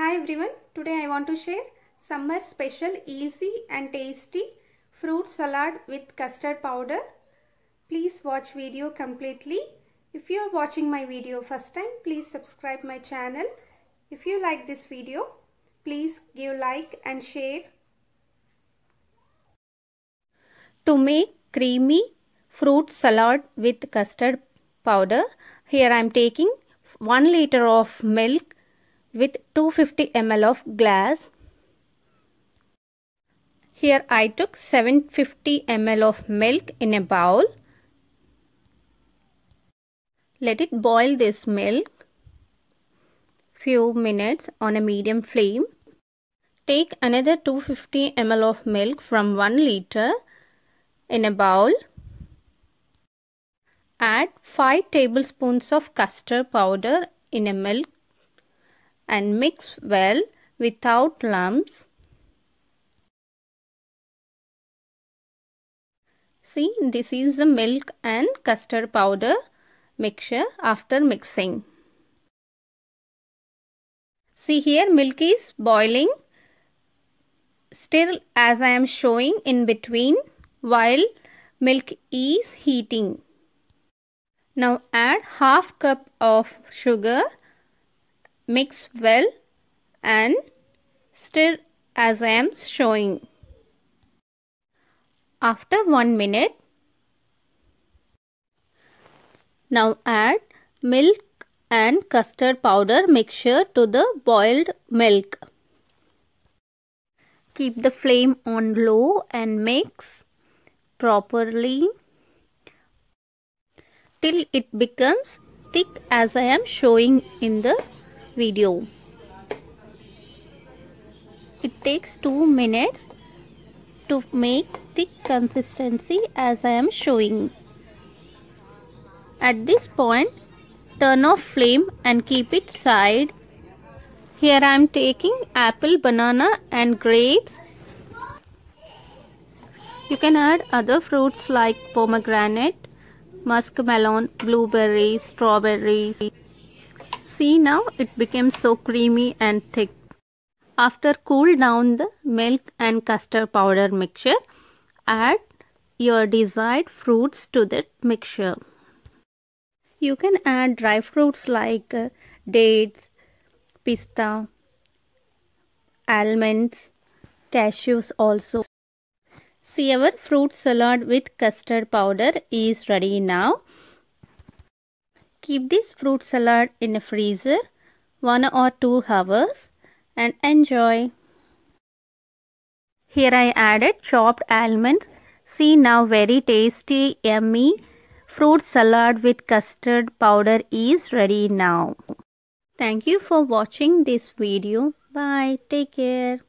Hi everyone, today I want to share summer special easy and tasty fruit salad with custard powder. Please watch video completely. If you are watching my video first time, please subscribe my channel. If you like this video, please give like and share. To make creamy fruit salad with custard powder, here I am taking 1 liter of milk with 250 ml of glass. Here I took 750 ml of milk in a bowl. Let it boil this milk few minutes on a medium flame. Take another 250 ml of milk from 1 liter in a bowl. Add 5 tablespoons of custard powder in a milk and mix well without lumps. See, this is the milk and custard powder mixture after mixing. See here milk is boiling still as I am showing in between while milk is heating. Now add half cup of sugar Mix well and stir as I am showing. After 1 minute, now add milk and custard powder mixture to the boiled milk. Keep the flame on low and mix properly till it becomes thick as I am showing in the video it takes 2 minutes to make thick consistency as I am showing at this point turn off flame and keep it side here I am taking apple banana and grapes you can add other fruits like pomegranate muskmelon blueberries strawberries See now it became so creamy and thick. After cool down the milk and custard powder mixture, add your desired fruits to that mixture. You can add dry fruits like uh, dates, pista, almonds, cashews also. See our fruit salad with custard powder is ready now. Keep this fruit salad in a freezer 1 or 2 hours and enjoy. Here I added chopped almonds. See now very tasty yummy fruit salad with custard powder is ready now. Thank you for watching this video. Bye. Take care.